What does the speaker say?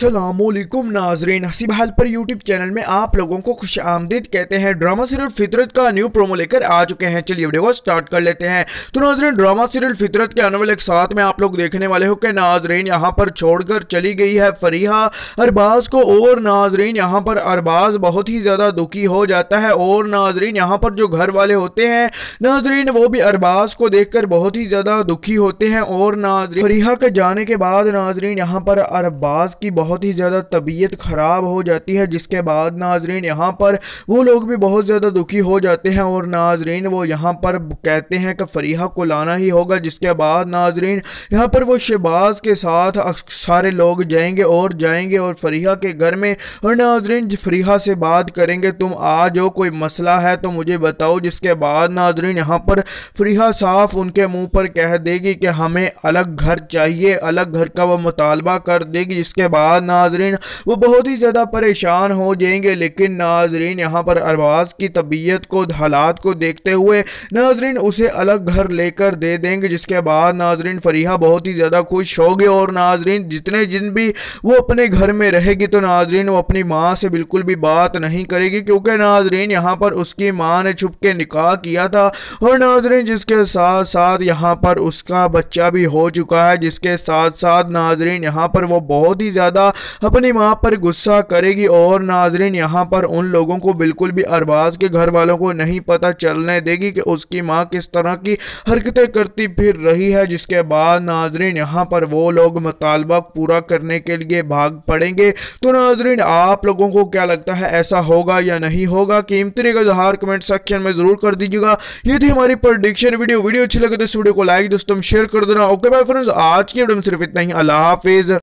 असलम नाजरीन हसीब हाल पर YouTube channel में आप लोगों को खुश आमदीद कहते हैं ड्रामा सीरियल फितरत का न्यू प्रोमो लेकर आ चुके हैं चलिए वीडियो को स्टार्ट कर लेते हैं तो नाजरीन ड्रामा सीरियल फितरत के आने वाले एक साथ में आप लोग देखने वाले हो कि नाजरीन यहाँ पर छोड़कर चली गई है फरीहा अरबाज को और नाजरीन यहाँ पर अरबाज बहुत ही ज़्यादा दुखी हो जाता है और नाजरीन यहाँ पर जो घर वाले होते हैं नाजरीन वो भी अरबाज को देख कर बहुत ही ज़्यादा दुखी होते हैं और नाजरीन फरीहा के जाने के बाद नाजरीन यहाँ पर अरबाज की बहुत बहुत ही ज़्यादा तबीयत ख़राब हो जाती है जिसके बाद नाजरीन यहाँ पर वो लोग भी बहुत ज़्यादा दुखी हो जाते हैं और नाजरीन वो यहाँ पर कहते हैं कि फरीहा को लाना ही होगा जिसके बाद नाजरीन यहाँ पर वो शहबाज के साथ सारे लोग जाएंगे और जाएंगे और फरीहा के घर में और नाजरीन फरीहा से बात करेंगे तुम आ जाओ कोई मसला है तो मुझे बताओ जिसके बाद नाजरीन यहाँ पर फरीहा साफ उनके मुंह पर कह देगी कि हमें अलग घर चाहिए अलग घर का वो मुतालबा कर देगी जिसके बाद बाद नाजरीन वो बहुत ही ज़्यादा परेशान हो जाएंगे लेकिन नाजरीन यहाँ पर अरबाज की तबीयत को हालात को देखते हुए नाजरीन उसे अलग घर लेकर दे देंगे जिसके बाद नाजरीन फरीहा बहुत ही ज़्यादा खुश गए और नाजरीन जितने दिन भी वो अपने घर में रहेगी तो नाजरीन वो अपनी माँ से बिल्कुल भी बात नहीं करेगी क्योंकि नाजरीन यहाँ पर उसकी माँ ने छुप के निकाह किया था और नाजरीन जिसके साथ साथ यहाँ पर उसका बच्चा भी हो चुका है जिसके साथ साथ नाजरीन यहाँ पर वो बहुत ही ज़्यादा अपनी माँ पर गुस्सा करेगी और नाजरीन यहाँ पर उन लोगों को बिल्कुल भी अरबाज के घर वालों को नहीं पता चलने देगी कि उसकी माँ किस तरह की हरकतें करती फिर रही है जिसके बाद नाजरीन यहाँ पर वो लोग मुतालबा पूरा करने के लिए भाग पड़ेंगे तो नाजरीन आप लोगों को क्या लगता है ऐसा होगा या नहीं होगा कीमती का जहार कमेंट सेक्शन में ज़रूर कर दीजिएगा ये थी हमारी प्रोडिक्शन वीडियो वीडियो अच्छी लगे तो इस वीडियो को लाइक दोस्तों शेयर कर देना ओके बाय फ्रेंड्स आज की वीडियो में सिर्फ इतना ही अल्लाह हाफिज़